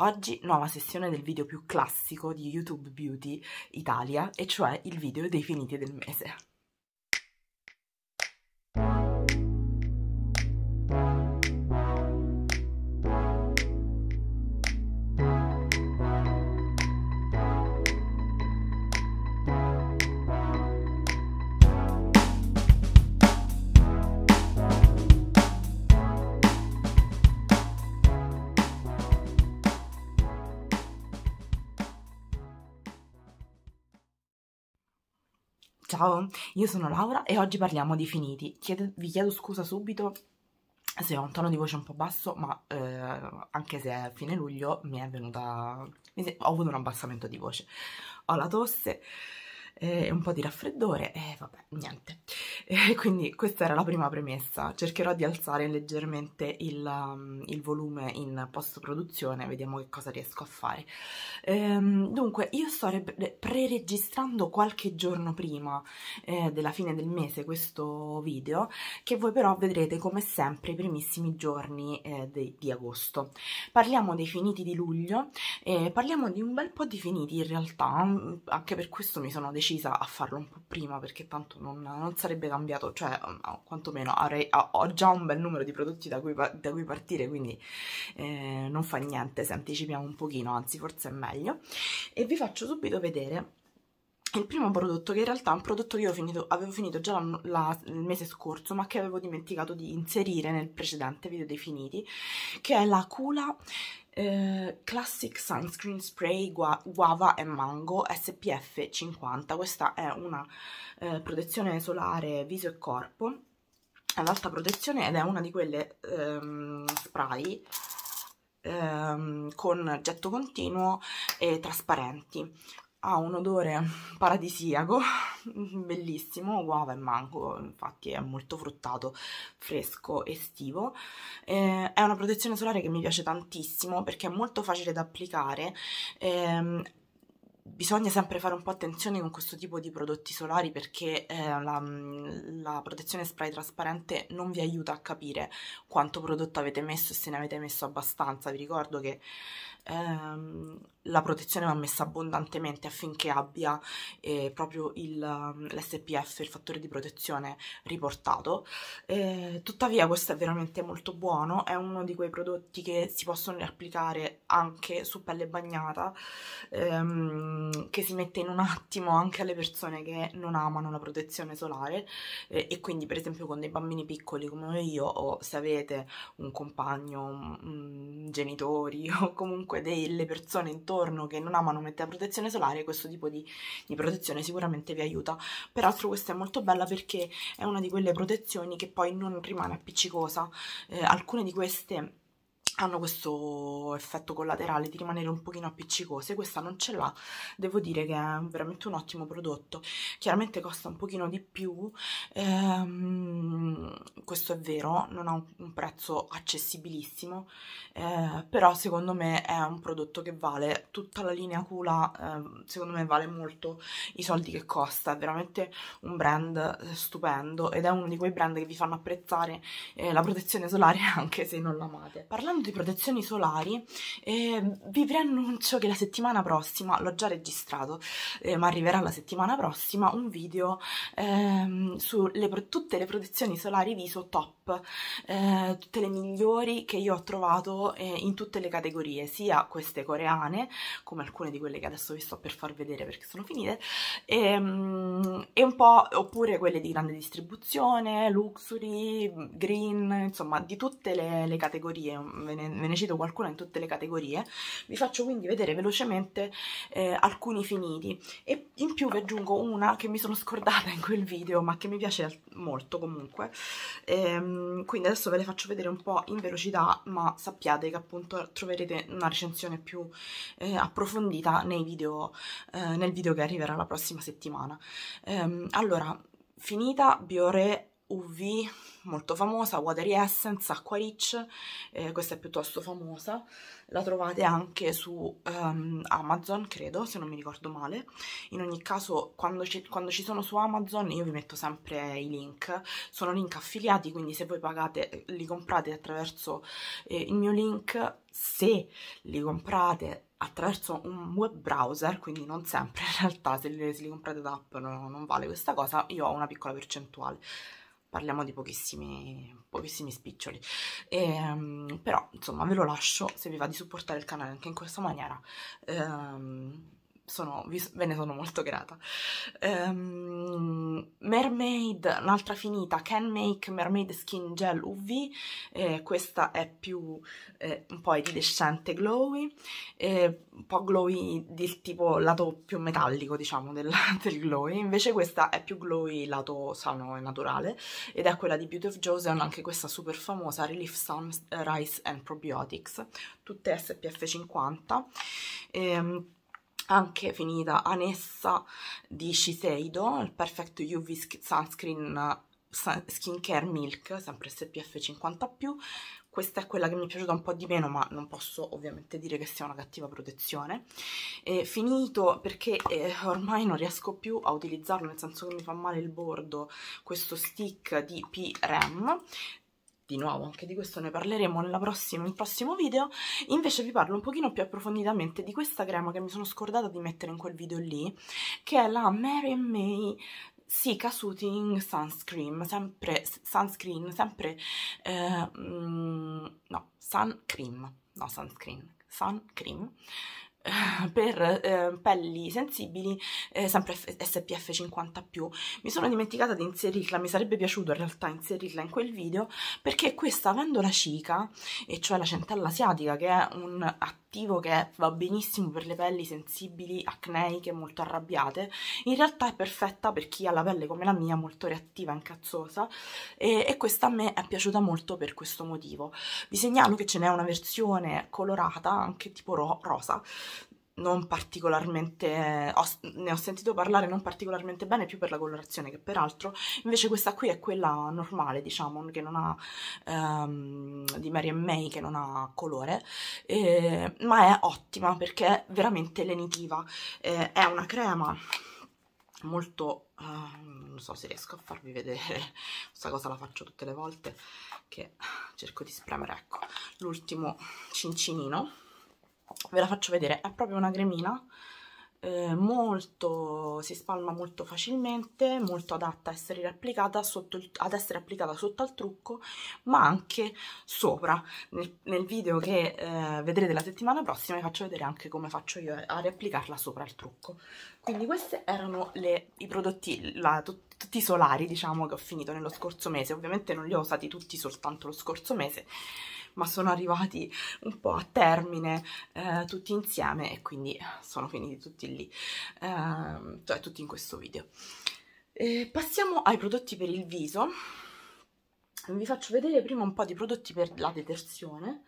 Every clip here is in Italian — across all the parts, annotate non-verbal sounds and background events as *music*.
Oggi nuova sessione del video più classico di YouTube Beauty Italia, e cioè il video dei finiti del mese. Ciao, io sono Laura e oggi parliamo di finiti. Chied vi chiedo scusa subito se ho un tono di voce un po' basso, ma eh, anche se è fine luglio mi è venuta... ho avuto un abbassamento di voce. Ho la tosse, eh, un po' di raffreddore e eh, vabbè, niente. Eh, quindi questa era la prima premessa. Cercherò di alzare leggermente il, um, il volume in post-produzione, vediamo che cosa riesco a fare. Ehm, dunque, io sto pre-registrando qualche giorno prima eh, della fine del mese questo video, che voi però vedrete come sempre i primissimi giorni eh, di, di, agosto. Parliamo dei finiti di luglio, parliamo di un bel po' di finiti in realtà, anche per questo mi sono deciso decisa a farlo un po' prima perché tanto non, non sarebbe cambiato, cioè mm, quantomeno avrei, ho già un bel numero di prodotti da cui, da cui partire, quindi eh, non fa niente se anticipiamo un pochino, anzi forse è meglio. E vi faccio subito vedere il primo prodotto che in realtà è un prodotto che io finito, avevo finito già la, la, il mese scorso ma che avevo dimenticato di inserire nel precedente video dei finiti che è la Cula eh, Classic Sunscreen Spray gua Guava e Mango SPF 50, questa è una eh, protezione solare viso e corpo ad alta protezione ed è una di quelle ehm, spray ehm, con getto continuo e trasparenti ha un odore paradisiaco, *laughs* bellissimo, guava e mango, infatti è molto fruttato, fresco, estivo. Eh, è una protezione solare che mi piace tantissimo perché è molto facile da applicare, eh, bisogna sempre fare un po' attenzione con questo tipo di prodotti solari perché eh, la, la, protezione spray trasparente non vi aiuta a capire quanto prodotto avete messo e se ne avete messo abbastanza. Vi ricordo che ehm, la protezione va messa abbondantemente affinché abbia eh, proprio il, ehm, l'SPF, il fattore di protezione riportato. Eh, tuttavia questo è veramente molto buono, è uno di quei prodotti che si possono applicare anche su pelle bagnata, ehm, che si mette in un attimo anche alle persone che non amano la protezione solare eh, e quindi per esempio con dei bambini piccoli come io o se avete un compagno, un, genitori *laughs* o comunque comunque delle persone intorno che non amano mettere protezione solare, questo tipo di, di protezione sicuramente vi aiuta. Peraltro questa è molto bella perché è una di quelle protezioni che poi non rimane appiccicosa. Eh, alcune di queste hanno questo effetto collaterale di rimanere un pochino appiccicose, questa non ce l'ha, devo dire che è veramente un ottimo prodotto, chiaramente costa un pochino di più, ehm, questo è vero, non ha un, prezzo accessibilissimo, eh, però secondo me è un prodotto che vale tutta la linea Cula, eh, secondo me vale molto i soldi che costa, è veramente un brand eh, stupendo ed è uno di quei brand che vi fanno apprezzare eh, la protezione solare *laughs* anche se non l'amate. Parlando di protezioni solari e ehm, vi preannuncio che la settimana prossima, l'ho già registrato, eh, ma arriverà la settimana prossima un video eh, su le, tutte le protezioni solari viso top, eh, tutte le migliori che io ho trovato eh, in tutte le categorie, sia queste coreane, come alcune di quelle che adesso vi sto per far vedere perché sono finite, e, ehm, e un po' oppure quelle di grande distribuzione, luxury, green, insomma di tutte le, le categorie, mm, ne, me ne cito qualcuna in tutte le categorie, vi faccio quindi vedere velocemente eh, alcuni finiti e in più vi aggiungo una che mi sono scordata in quel video ma che mi piace molto comunque, ehm, quindi adesso ve le faccio vedere un po' in velocità ma sappiate che appunto troverete una recensione più eh, approfondita nei video, eh, nel video che arriverà la prossima settimana. Ehm, allora, finita Biore UV molto famosa, Watery Essence, Acqua Rich, eh, questa è piuttosto famosa, la trovate anche su um, Amazon credo se non mi ricordo male, in ogni caso quando ci, quando ci, sono su Amazon io vi metto sempre i link, sono link affiliati quindi se voi pagate, eh, li comprate attraverso eh, il mio link, se li comprate attraverso un web browser, quindi non sempre *laughs* in realtà, se li, se li comprate da app no, non vale questa cosa, io ho una piccola percentuale parliamo di pochissimi, pochissimi spiccioli e, ehm, però insomma ve lo lascio se vi va di supportare il canale anche in questa maniera ehm, sono, ve ne sono molto grata. Um, Mermaid, un'altra finita, Can Make Mermaid Skin Gel UV, eh, questa è più eh, un po' iridescente glowy, eh, un po' glowy del tipo lato più metallico diciamo del, *laughs* del, glowy, invece questa è più glowy lato sano e naturale ed è quella di Beauty of Joseon, anche questa super famosa, Relief Sun Rice and Probiotics, tutte SPF 50. Um, anche finita anessa di Shiseido, il Perfect UV Sunscreen Skincare Milk, sempre SPF 50+, questa è quella che mi è piaciuta un po' di meno, ma non posso ovviamente dire che sia una cattiva protezione. Eh, finito perché eh, ormai non riesco più a utilizzarlo, nel senso che mi fa male il bordo, questo stick di P-Rem di nuovo anche di questo ne parleremo prossima, nel prossimo video invece vi parlo un pochino più approfonditamente di questa crema che mi sono scordata di mettere in quel video lì che è la Mary May Sika Soothing Sunscreen sempre sunscreen sempre eh, mm, no, sun cream no sunscreen sun cream *laughs* per eh, pelli sensibili, eh, sempre F SPF 50+. Mi sono dimenticata di inserirla, mi sarebbe piaciuto in realtà inserirla in quel video, perché questa avendo la cica, e cioè la centella asiatica, che è un attivo che va benissimo per le pelli sensibili, acneiche, molto arrabbiate, in realtà è perfetta per chi ha la pelle come la mia, molto reattiva, incazzosa, e, e questa a me è piaciuta molto per questo motivo. Vi segnalo che ce n'è una versione colorata, anche tipo ro rosa, non particolarmente, eh, ho, ne ho sentito parlare non particolarmente bene più per la colorazione che peraltro, invece questa qui è quella normale diciamo, che non ha, ehm, di Mary May che non ha colore, eh, ma è ottima perché è veramente lenitiva, eh, è una crema molto, eh, non so se riesco a farvi vedere, questa cosa la faccio tutte le volte che cerco di spremere, ecco, l'ultimo cincinino ve la faccio vedere, è proprio una cremina eh, molto, si spalma molto facilmente, molto adatta a essere applicata sotto, ad essere applicata sotto al trucco, ma anche sopra. Nel, nel video che eh, vedrete la settimana prossima vi faccio vedere anche come faccio io a riapplicarla sopra al trucco. Quindi questi erano le, i prodotti, la, tutti i solari diciamo che ho finito nello scorso mese, ovviamente non li ho usati tutti soltanto lo scorso mese, ma sono arrivati un po' a termine eh, tutti insieme e quindi sono finiti tutti lì, eh, cioè tutti in questo video. E passiamo ai prodotti per il viso. Vi faccio vedere prima un po' di prodotti per la detersione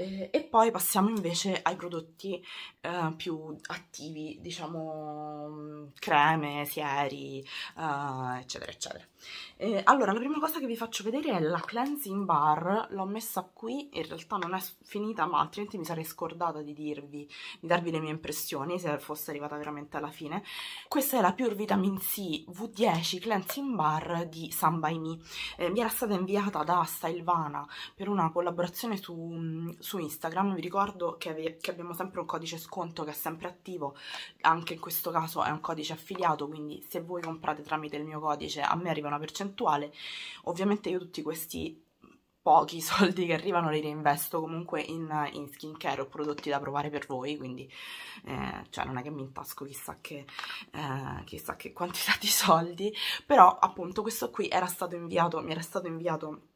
eh, e poi passiamo invece ai prodotti eh, più attivi, diciamo mm, creme, sieri, eh, eccetera, eccetera. Eh, allora, la prima cosa che vi faccio vedere è la cleansing bar, l'ho messa qui, in realtà non è finita, ma altrimenti mi sarei scordata di dirvi, di darvi le mie impressioni se fosse arrivata veramente alla fine. Questa è la Pure Vitamin C V10 Cleansing Bar di Sun By Me. Eh, mi era stata inviata da Stylevana per una collaborazione su mm, su Instagram vi ricordo che, che, abbiamo sempre un codice sconto che è sempre attivo anche in questo caso è un codice affiliato quindi se voi comprate tramite il mio codice a me arriva una percentuale ovviamente io tutti questi pochi *laughs* soldi che arrivano li reinvesto comunque in, in skincare o prodotti da provare per voi quindi eh, cioè non è che mi intasco chissà che, eh, chissà che quantità di soldi però appunto questo qui era stato inviato mi era stato inviato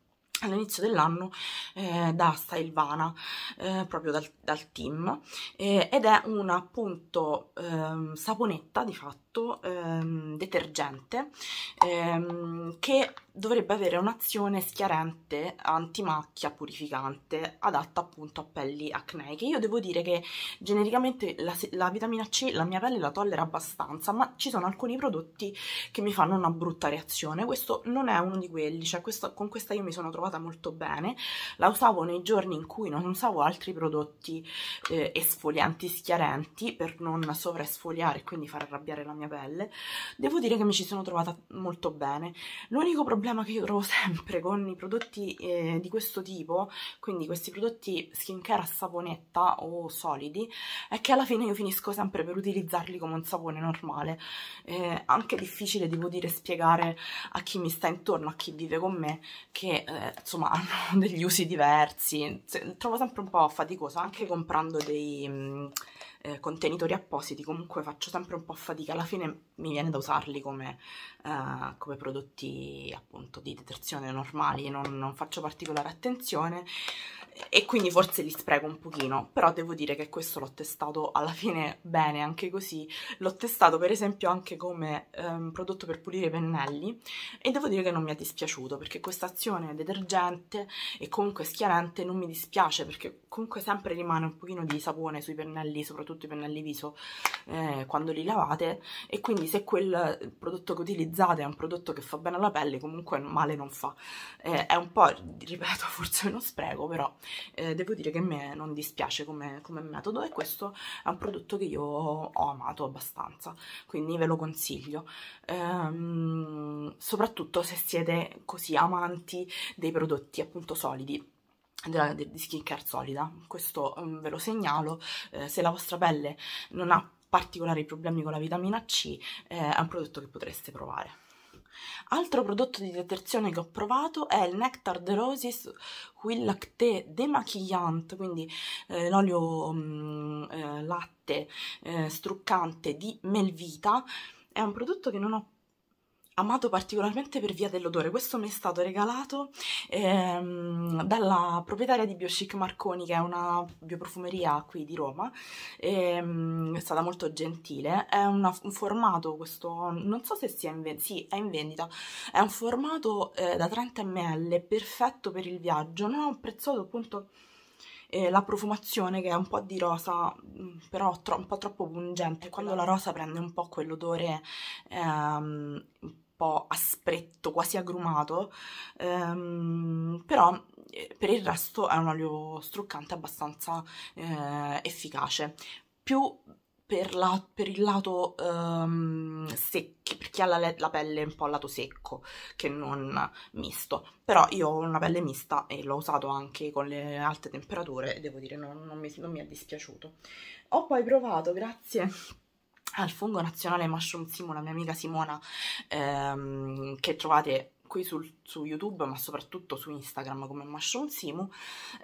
all'inizio dell'anno eh, da Silvana, eh, proprio dal, dal team, eh, ed è una appunto ehm, saponetta di fatto prodotto ehm, detergente ehm, che dovrebbe avere un'azione schiarente, antimacchia, purificante, adatta appunto a pelli acneiche. Io devo dire che genericamente la, la, vitamina C la mia pelle la tollera abbastanza, ma ci sono alcuni prodotti che mi fanno una brutta reazione. Questo non è uno di quelli, cioè questo, con questa io mi sono trovata molto bene. La usavo nei giorni in cui non usavo altri prodotti eh, esfolianti schiarenti per non sovraesfoliare e quindi far arrabbiare la mia mia pelle, devo dire che mi ci sono trovata molto bene. L'unico problema che io trovo *laughs* sempre con i prodotti eh, di questo tipo, quindi questi prodotti skincare a saponetta o solidi, è che alla fine io finisco sempre per utilizzarli come un sapone normale. Eh, anche difficile, devo dire, spiegare a chi mi sta intorno, a chi vive con me, che eh, insomma *laughs* hanno degli usi diversi. Se, trovo sempre un po' faticoso, anche comprando dei... Mh, mm, eh, contenitori appositi, comunque faccio sempre un po' fatica, alla fine mi viene da usarli come, uh, come prodotti appunto di detersione normali, non, non, faccio particolare attenzione e quindi forse li spreco un pochino, però devo dire che questo l'ho testato alla fine bene anche così, l'ho testato per esempio anche come um, prodotto per pulire i pennelli e devo dire che non mi è dispiaciuto perché questa azione detergente e comunque schiarente non mi dispiace perché comunque sempre rimane un pochino di sapone sui pennelli, soprattutto i pennelli viso eh, quando li lavate e quindi se quel prodotto che utilizzate è un prodotto che fa bene alla pelle, comunque male non fa. Eh, è un po', ripeto, *laughs* forse uno spreco, però eh, devo dire che a me non dispiace come, come, metodo e questo è un prodotto che io ho amato abbastanza, quindi ve lo consiglio. Ehm, soprattutto se siete così amanti dei prodotti appunto solidi della, di skincare solida questo mm, ve lo segnalo eh, se la vostra pelle non ha particolari problemi con la vitamina C, eh, è un prodotto che potreste provare. Altro prodotto di detersione che ho provato è il Nectar de Roses Will Lacté Demaquillant, quindi eh, l'olio mh, mm, eh, latte eh, struccante di Melvita. È un prodotto che non ho amato particolarmente per via dell'odore. Questo mi è stato regalato ehm, dalla proprietaria di Biochic Marconi, che è una bioprofumeria qui di Roma. Ehm, è stata molto gentile. È una, un formato, questo, non so se sia in, ven sì, è in vendita, è un formato eh, da 30 ml, perfetto per il viaggio. Non ho apprezzato appunto eh, la profumazione che è un po' di rosa, mm, però un po' troppo pungente, quando la rosa prende un po' quell'odore ehm, po' aspretto, quasi agrumato, ehm, però eh, per il resto è un olio struccante abbastanza eh, efficace. Più per, la, per, il lato um, secchi, per chi ha la, la, pelle un po' al lato secco che non misto, però io ho una pelle mista e l'ho usato anche con le alte temperature devo dire non, non, mi, non mi è dispiaciuto. Ho poi provato, grazie al Fungo Nazionale Mushroom Simo, la mia amica Simona, ehm, che trovate qui sul, su YouTube, ma soprattutto su Instagram come Mushroom Simu,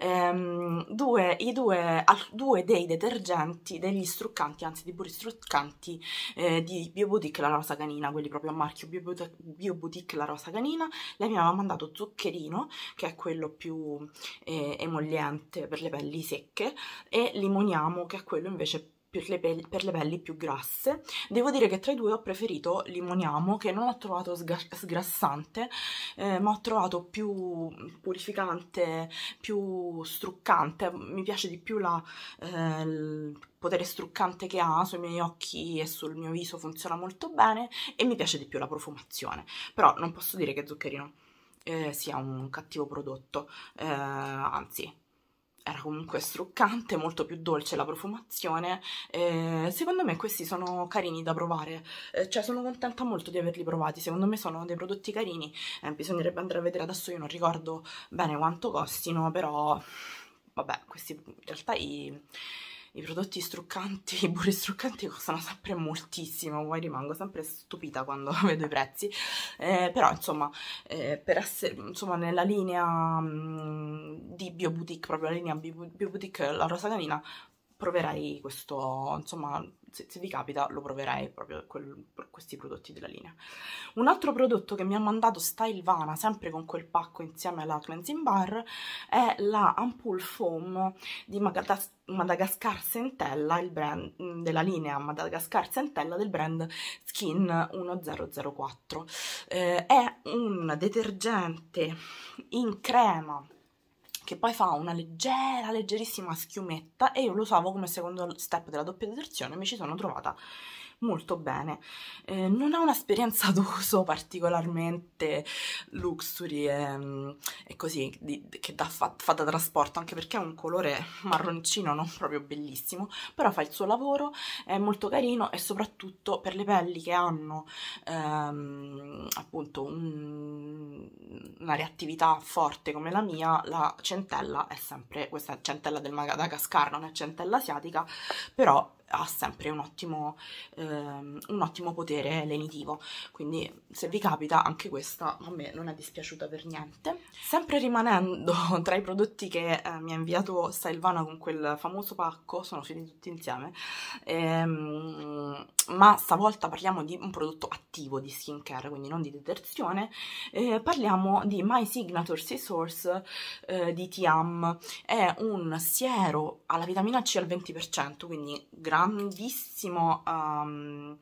ehm, due, i due, al, due, dei detergenti, degli struccanti, anzi di puri struccanti eh, di Boutique La Rosa Canina, quelli proprio a marchio Bio, Bio La Rosa Canina. Lei mi aveva mandato zuccherino, che è quello più eh, emolliente per le pelli secche, e limoniamo, che è quello invece più per le, pelli, per le, pelli più grasse. Devo dire che tra i due ho preferito Limoniamo, che non ho trovato sgrassante, eh, ma ho trovato più purificante, più struccante. Mi piace di più la, eh, il potere struccante che ha sui miei occhi e sul mio viso, funziona molto bene, e mi piace di più la profumazione. Però non posso dire che Zuccherino eh, sia un cattivo prodotto, eh, anzi era comunque struccante, molto più dolce la profumazione, eh, secondo me questi sono carini da provare, eh, cioè sono contenta molto di averli provati, secondo me sono dei prodotti carini, eh, bisognerebbe andare a vedere adesso, io non ricordo bene quanto costino, però vabbè, questi in realtà i i prodotti struccanti, i burri struccanti costano sempre moltissimo, poi rimango sempre stupita quando *laughs* vedo i prezzi, eh, però insomma, eh, per essere, insomma nella linea mh, mm, di Bio Boutique, proprio la linea Bio, Boutique, la Rosa Canina proverei questo, insomma, se, se, vi capita lo proverei proprio quel, questi prodotti della linea. Un altro prodotto che mi ha mandato Stylevana, sempre con quel pacco insieme alla cleansing bar, è la Ampoule Foam di Magadas Madagascar Centella, il brand mm, della linea Madagascar Centella del brand Skin 1004. Eh, è un detergente in crema che poi fa una leggera, leggerissima schiumetta e io lo usavo come secondo step della doppia detersione e mi ci sono trovata molto bene. Eh, non ha un'esperienza *laughs* d'uso particolarmente luxury e, ehm, e così, di, che dà, fa, fa, da trasporto, anche perché è un colore marroncino non proprio bellissimo, però fa il suo lavoro, è molto carino e soprattutto per le pelli che hanno ehm, appunto un, una reattività forte come la mia, la centella è sempre, questa è centella del Madagascar non è centella asiatica, però ha sempre un ottimo, ehm, un ottimo potere lenitivo quindi se vi capita anche questa a me non è dispiaciuta per niente sempre rimanendo *laughs* tra i prodotti che eh, mi ha inviato Silvana con quel famoso pacco sono finiti tutti insieme ehm, ma stavolta parliamo di un prodotto attivo di skincare quindi non di detersione eh, parliamo di My Signature Sea Source eh, di Tiam è un siero alla vitamina C al 20% quindi grande grandissimo um,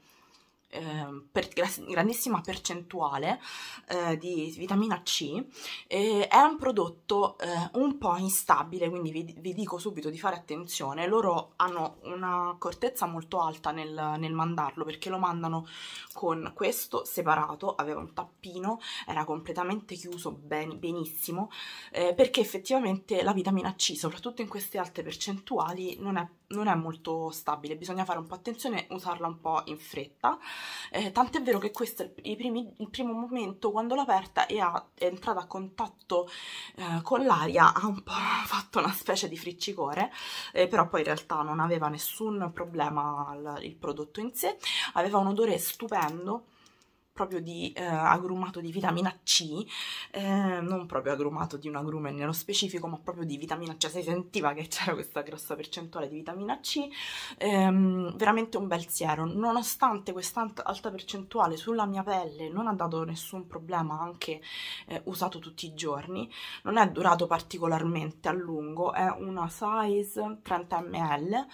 eh, per grandissima percentuale eh, di vitamina C, eh, è un prodotto eh, un po' instabile, quindi vi, vi, dico subito di fare attenzione, loro hanno una cortezza molto alta nel, nel, mandarlo perché lo mandano con questo separato, aveva un tappino, era completamente chiuso ben, benissimo, eh, perché effettivamente la vitamina C, soprattutto in queste alte percentuali, non è, non è molto stabile, bisogna fare un po' attenzione, usarla un po' in fretta eh, tant'è vero che questo è il, primi, il primo momento quando l'ho aperta e ha, è entrata a contatto eh, con l'aria ha un po' *laughs* fatto una specie di friccicore eh, però poi in realtà non aveva nessun problema il, il prodotto in sé aveva un odore stupendo proprio di eh, agrumato di vitamina C, eh, non proprio agrumato di un agrume nello specifico, ma proprio di vitamina C, cioè, si sentiva che c'era questa grossa percentuale di vitamina C, ehm, veramente un bel siero, nonostante questa alta percentuale sulla mia pelle non ha dato nessun problema, anche eh, usato tutti i giorni, non è durato particolarmente a lungo, è una size 30 ml,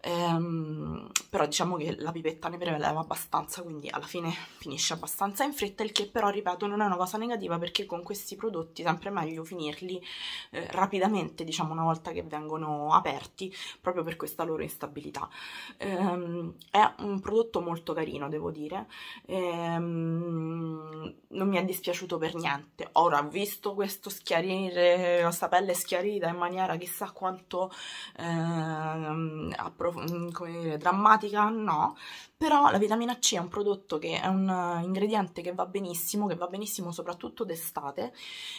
ehm, però diciamo che la pipetta ne preleva abbastanza, quindi alla fine finisce abbastanza abbastanza in fretta, il che però, ripeto, non è una cosa negativa perché con questi prodotti è sempre meglio finirli eh, rapidamente, diciamo una volta che vengono aperti, proprio per questa loro instabilità. Ehm, è un prodotto molto carino, devo dire, ehm, non mi è dispiaciuto per niente. Ora, visto questo schiarire, questa pelle schiarita in maniera chissà quanto ehm, dire, drammatica, no, però la vitamina C è un prodotto che è un eh, ingrediente che va benissimo, che va benissimo soprattutto d'estate,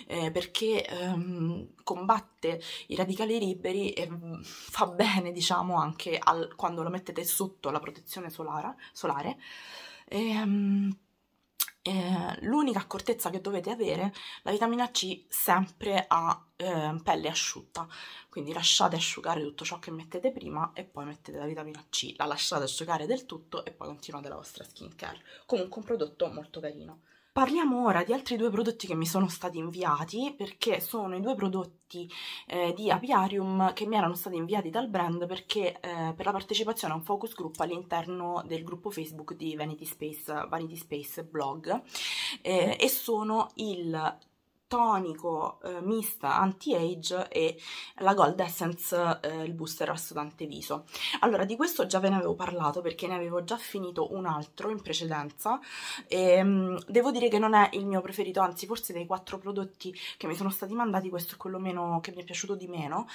eh, perché ehm, combatte i radicali liberi e mm, fa bene, diciamo, anche al, quando lo mettete sotto la protezione solare. solare. ehm, eh, l'unica accortezza che dovete avere, la vitamina C sempre a eh, pelle asciutta, quindi lasciate asciugare tutto ciò che mettete prima e poi mettete la vitamina C, la lasciate asciugare del tutto e poi continuate la vostra skincare. Comunque un prodotto molto carino. Parliamo ora di altri due prodotti che mi sono stati inviati perché sono i due prodotti eh, di Apiarium che mi erano stati inviati dal brand perché eh, per la partecipazione a un focus group all'interno del gruppo Facebook di Vanity Space, Vanity Space Blog eh, e sono il tonico eh, mista anti-age e la Gold Essence, eh, il booster assodante viso. Allora, di questo già ve ne avevo parlato perché ne avevo già finito un altro in precedenza e mh, mm, devo dire che non è il mio preferito, anzi forse dei quattro prodotti che mi sono stati mandati questo è quello meno, che mi è piaciuto di meno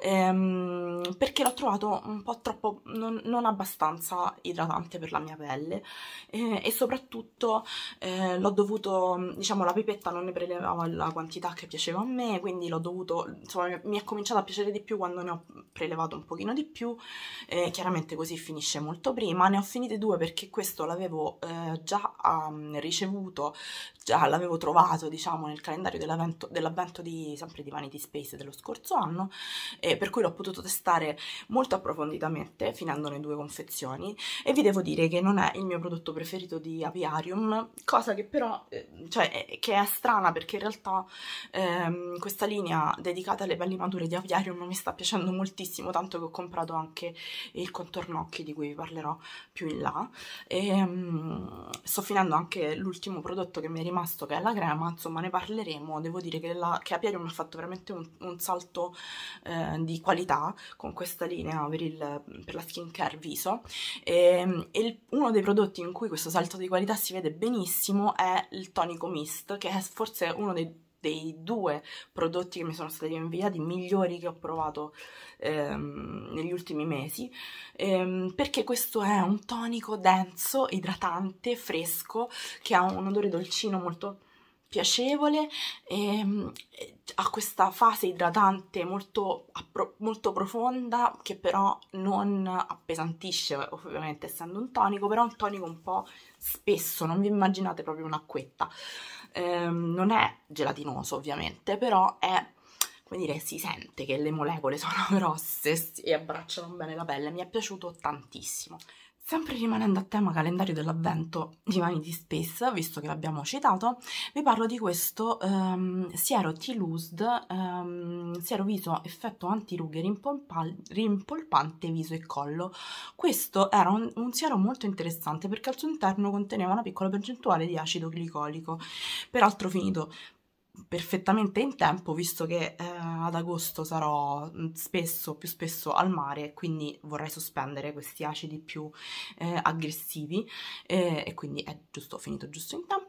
ehm, perché l'ho trovato un po' troppo, non, non, abbastanza idratante per la mia pelle eh, e soprattutto eh, l'ho dovuto, diciamo la pipetta non ne prelevava il la quantità che piaceva a me, quindi l'ho dovuto, insomma mi è cominciato a piacere di più quando ne ho prelevato un pochino di più, eh, chiaramente così finisce molto prima, ne ho finite due perché questo l'avevo eh, già um, ricevuto, già l'avevo trovato diciamo nel calendario dell'avvento dell di, sempre di Vanity Space dello scorso anno, eh, per cui l'ho potuto testare molto approfonditamente finendone due confezioni e vi devo dire che non è il mio prodotto preferito di Apiarium, cosa che però, eh, cioè, che è strana perché in realtà realtà ehm, questa linea dedicata alle pelli mature di Aviarium mi sta piacendo moltissimo, tanto che ho comprato anche il contorno occhi di cui vi parlerò più in là. E, ehm, sto finendo anche l'ultimo prodotto che mi è rimasto, che è la crema, insomma ne parleremo. Devo dire che, la, che Aviarium ha fatto veramente un, un salto eh, di qualità con questa linea per, il, per la skincare viso. E, ehm, e il, uno dei prodotti in cui questo salto di qualità si vede benissimo è il tonico mist, che è forse uno dei dei due prodotti che mi sono stati inviati, migliori che ho provato ehm, negli ultimi mesi, ehm, perché questo è un tonico denso, idratante, fresco, che ha un odore dolcino molto piacevole, ehm, ha questa fase idratante molto, molto, profonda che però non appesantisce, ovviamente essendo un tonico, però un tonico un po' spesso, non vi immaginate proprio un'acquetta ehm, non è gelatinoso ovviamente, però è, come dire, si sente che le molecole *laughs* sono grosse e abbracciano bene la pelle, mi è piaciuto tantissimo. Sempre rimanendo a tema calendario dell'avvento di Vanity Space, visto che l'abbiamo citato, vi parlo di questo um, siero T-Loosed, um, ehm, siero viso effetto anti-rughe rimpolpante viso e collo. Questo era un, un, siero molto interessante perché al suo interno conteneva una piccola percentuale di acido glicolico, peraltro finito perfettamente in tempo visto che eh, ad agosto sarò mm, spesso, più spesso al mare quindi vorrei sospendere questi acidi più eh, aggressivi eh, e quindi è giusto, finito giusto in tempo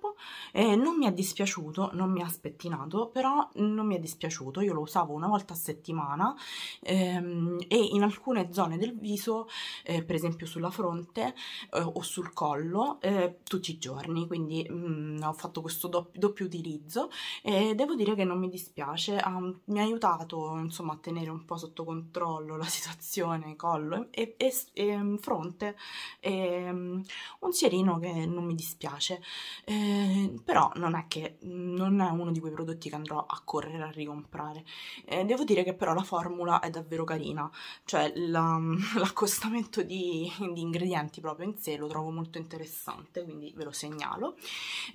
eh, non mi è dispiaciuto, non mi ha spettinato, però non mi è dispiaciuto, io lo usavo una volta a settimana ehm, e in alcune zone del viso, eh, per esempio sulla fronte eh, o sul collo, eh, tutti i giorni, quindi mh, mm, ho fatto questo doppio, doppio, utilizzo e devo dire che non mi dispiace, ha, mi ha aiutato insomma a tenere un po' sotto controllo la *laughs* situazione collo e, e, e mm, fronte, e, um, un sierino che non mi dispiace. Eh, eh, però non è che non è uno di quei prodotti che andrò a correre a ricomprare. Eh, devo dire che però la formula è davvero carina, cioè *laughs* l'accostamento di, di, ingredienti proprio in sé lo trovo molto interessante, quindi ve lo segnalo.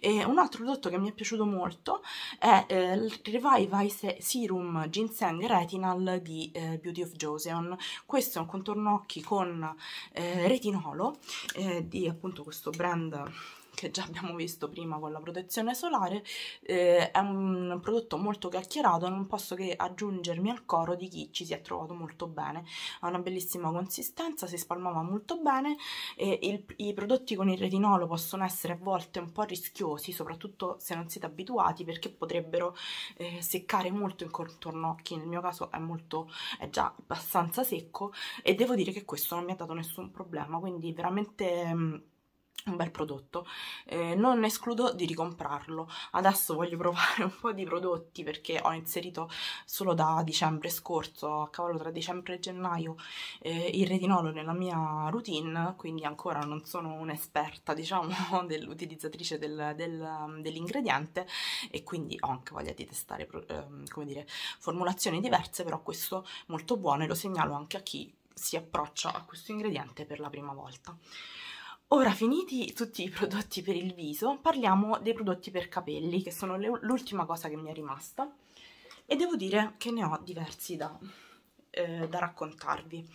E un altro prodotto che mi è piaciuto molto è eh, il Revive Ice Serum Ginseng Retinal di eh, Beauty of Joseon. Questo è un contorno occhi con eh, retinolo di appunto questo brand che già abbiamo visto prima con la protezione solare, eh, è un prodotto molto chiacchierato, non posso che aggiungermi al coro di chi ci si è trovato molto bene, ha una bellissima consistenza, si spalmava molto bene, eh, il, i prodotti con il retinolo possono essere a volte un po' rischiosi, soprattutto se non siete abituati perché potrebbero eh, seccare molto il contorno occhi, nel mio caso è, molto, è già abbastanza secco e devo dire che questo non mi ha dato nessun problema, quindi veramente mm, un bel prodotto eh, non escludo di ricomprarlo adesso voglio *laughs* provare un po' di prodotti perché ho inserito solo da dicembre scorso a cavallo tra dicembre e gennaio eh, il retinolo nella mia routine quindi ancora non sono un'esperta *laughs* diciamo dell'utilizzatrice del, del, dell'ingrediente e quindi ho anche voglia di testare eh, come dire formulazioni diverse però questo molto buono e lo segnalo anche a chi si approccia a questo ingrediente per la prima volta Ora, finiti tutti i prodotti per il viso, parliamo dei prodotti per capelli, che sono l'ultima cosa che mi è rimasta. E devo dire che ne ho diversi da, eh, da raccontarvi.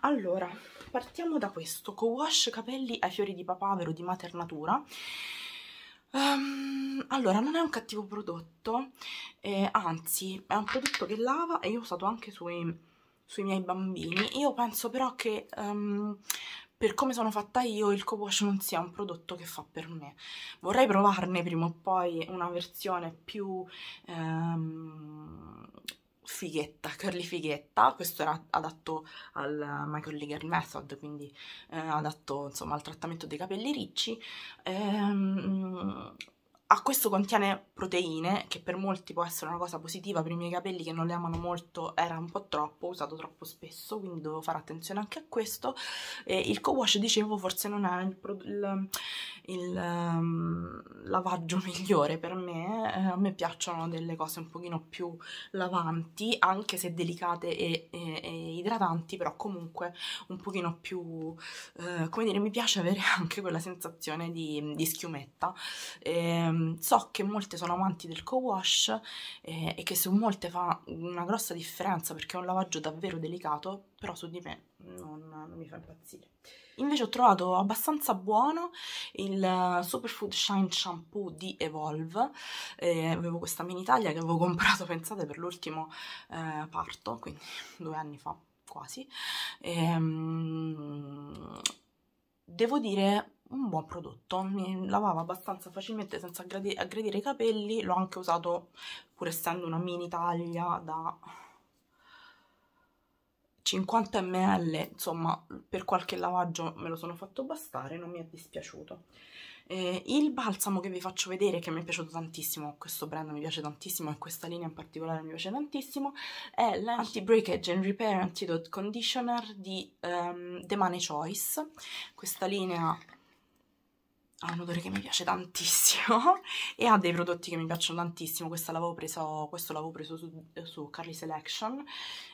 Allora, partiamo da questo. Co-wash capelli ai fiori di papavero di Maternatura. Um, ehm, allora, non è un cattivo prodotto, eh, anzi, è un prodotto che lava e io ho usato anche sui, sui miei bambini. Io penso però che um, per come sono fatta io il co-wash non sia un prodotto che fa per me. Vorrei provarne prima o poi una versione più ehm, fighetta, curly fighetta, questo era adatto al Michael Liger Method, quindi eh, adatto insomma al trattamento dei capelli ricci, ehm, a questo contiene proteine, che per molti può essere una cosa positiva, per i miei capelli che non le amano molto era un po' troppo, usato troppo spesso, quindi devo fare attenzione anche a questo. E il co-wash, dicevo, forse non è il, il, il um, lavaggio *laughs* migliore per me, eh, a me piacciono delle cose un pochino più lavanti, anche se delicate e, e, e idratanti, però comunque un pochino più, eh, come dire, mi piace avere *laughs* anche quella sensazione di, di schiumetta. E, ehm, Ehm, so che molte sono amanti del co-wash eh, e che su molte fa una grossa differenza perché è un lavaggio davvero delicato, però su di me non, non mi fa impazzire. Invece ho trovato abbastanza buono il eh, Superfood Shine Shampoo di Evolve, eh, avevo questa mini taglia che avevo *laughs* comprato, pensate, per l'ultimo eh, parto, quindi due anni fa quasi. Ehm, devo dire un buon prodotto, mi lavava abbastanza facilmente senza aggredire i capelli, l'ho anche usato pur essendo una mini taglia da 50 ml, insomma per qualche lavaggio me lo sono fatto bastare, non mi è dispiaciuto. Eh, il balsamo che vi faccio vedere, che mi è piaciuto tantissimo, questo brand mi piace tantissimo e questa linea in particolare mi piace tantissimo, è l'Anti-Breakage and Repair Antidote Conditioner di um, The Money Choice. Questa linea ha un odore che mi piace tantissimo *laughs* e ha dei prodotti che mi piacciono tantissimo questo l'avevo preso, preso, su, su Carly Selection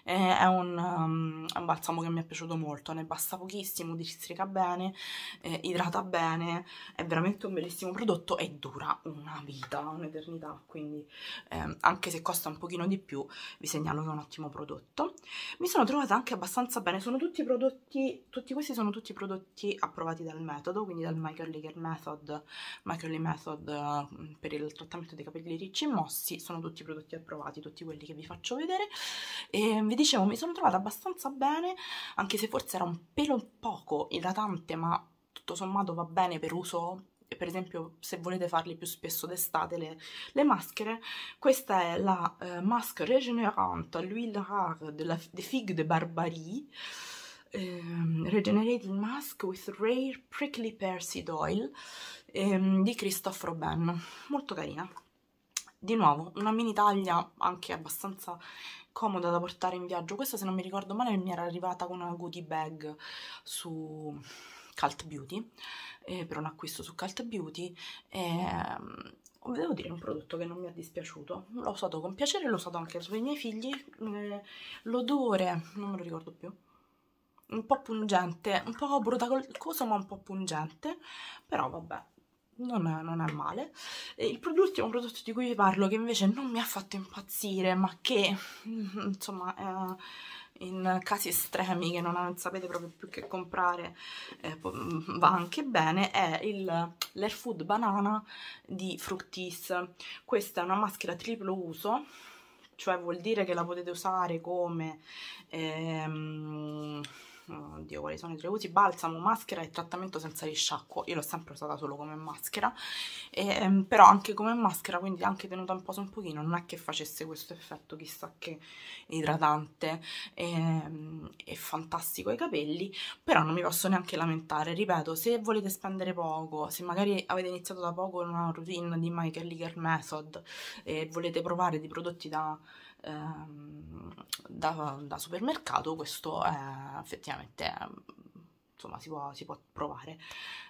eh, è, un, um, è, un, balsamo che mi è piaciuto molto ne basta pochissimo, districa bene eh, idrata bene è veramente un bellissimo prodotto e dura una vita, un'eternità quindi eh, anche se costa un pochino di più vi segnalo che è un ottimo prodotto mi sono trovata anche abbastanza bene sono tutti prodotti, tutti questi sono tutti prodotti approvati dal metodo quindi dal My Curly Care Method Method, Macaulay Method mm, per il trattamento dei capelli ricci e mossi, sono tutti prodotti approvati, tutti quelli che vi faccio vedere e vi dicevo mi sono trovata abbastanza bene, anche se forse era un pelo poco idratante ma tutto sommato va bene per uso per esempio se volete farli più spesso d'estate le, le, maschere questa è la eh, Masque Regenerante L'Huile Rare de la, de Figue de Barbarie eh, Regenerated Mask with Rare Prickly Perseid Oil ehm, di Christophe Robin, molto carina. Di nuovo, una mini taglia anche abbastanza comoda da portare in viaggio. Questa, se non mi ricordo male, mi era arrivata con una goodie bag su Cult Beauty, eh, per un acquisto su Cult Beauty. Eh, devo dire un prodotto che non mi è dispiaciuto l'ho usato con piacere l'ho usato anche sui miei figli eh, l'odore non me lo ricordo più un po' pungente, un po' brutta ma un po' pungente, però vabbè, non è, non è male. l'ultimo prodotto di cui vi parlo che invece non mi ha fatto impazzire, ma che *laughs* insomma... Eh, in casi estremi che non sapete proprio più che comprare eh, mm, va anche bene è l'Air Food Banana di Fructis questa è una maschera triplo uso cioè vuol dire che la potete usare come ehm, Mm, oddio quali sono i tre usi, balsamo, maschera e trattamento senza risciacquo, io l'ho sempre usata solo come maschera, e, ehm, però anche come maschera, quindi anche tenuta in posa un pochino, non è che facesse questo effetto chissà che idratante e, ehm, e fantastico ai capelli, però non mi posso neanche lamentare, ripeto, se volete spendere poco, se magari avete iniziato da poco una routine di My Curly Girl Method e volete provare dei prodotti da Ehm, da, da, supermercato questo è eh, effettivamente ehm, insomma si può, si può provare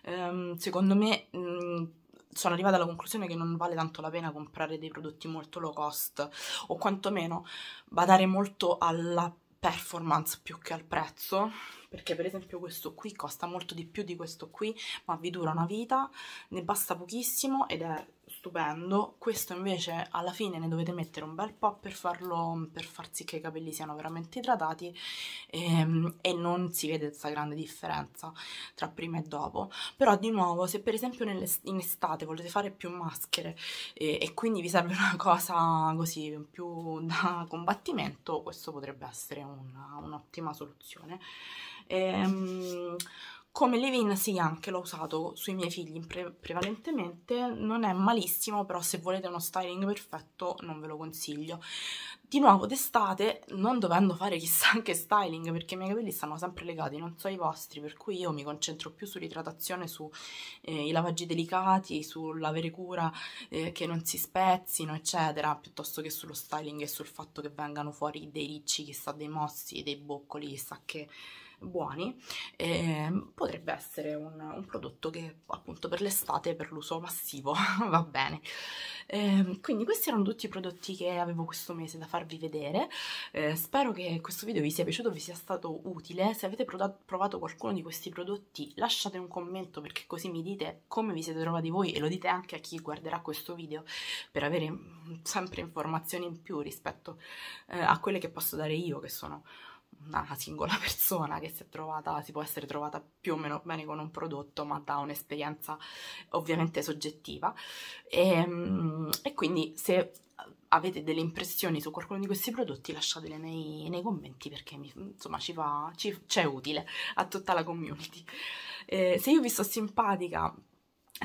ehm, secondo me mh, sono arrivata alla conclusione che non vale tanto la pena comprare dei prodotti molto low cost o quantomeno badare molto alla performance più che al prezzo perché per esempio questo qui costa molto di più di questo qui ma vi dura una vita ne basta pochissimo ed è stupendo, questo invece alla fine ne dovete mettere un bel po' per, farlo, per far sì che i capelli siano veramente idratati e, ehm, e non si vede questa grande differenza tra prima e dopo, però di nuovo se per esempio in estate volete fare più maschere e, e quindi vi serve una cosa così più da combattimento, questo potrebbe essere un'ottima un soluzione. Ehm come leave-in sì, anche l'ho usato sui miei figli pre prevalentemente, non è malissimo, però se volete uno styling perfetto non ve lo consiglio. Di nuovo d'estate, non dovendo fare chissà *laughs* anche styling, perché i miei capelli stanno sempre legati, non so i vostri, per cui io mi concentro più sull'idratazione, sui eh, lavaggi delicati, sull'avere cura eh, che non si spezzino, eccetera, piuttosto che sullo styling e sul fatto che vengano fuori dei ricci, chissà dei mossi, dei boccoli, chissà che buoni eh, potrebbe essere un, un prodotto che appunto per l'estate per l'uso massivo *laughs* va bene eh, quindi questi erano tutti i prodotti che avevo questo mese da farvi vedere eh, spero che questo video vi sia piaciuto vi sia stato utile se avete provato qualcuno di questi prodotti lasciate un commento perché così mi dite come vi siete trovati voi e lo dite anche a chi guarderà questo video per avere mm, sempre informazioni in più rispetto eh, a quelle che posso dare io che sono una singola *laughs* persona che si è trovata, si può essere trovata più o meno bene con un prodotto, ma da un'esperienza ovviamente soggettiva. E, ehm, e, quindi se avete delle impressioni su qualcuno di questi prodotti, lasciatele nei, nei commenti perché mi, insomma ci, fa, ci, è utile a tutta la community. Eh, se io vi sto simpatica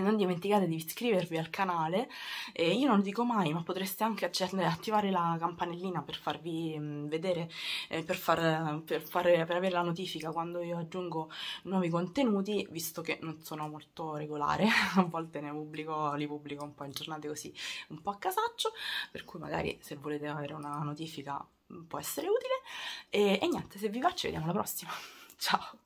non dimenticate di iscrivervi al canale e io non lo dico mai ma potreste anche accendere, attivare la campanellina per farvi mm, vedere eh, per, far, per, fare, per, avere la notifica quando io aggiungo nuovi contenuti visto che non sono molto regolare *laughs* a volte ne pubblico, li pubblico un po' in giornate così un po' a casaccio per cui magari se volete avere una notifica può essere utile e, e niente se vi va ci vediamo alla prossima *laughs* ciao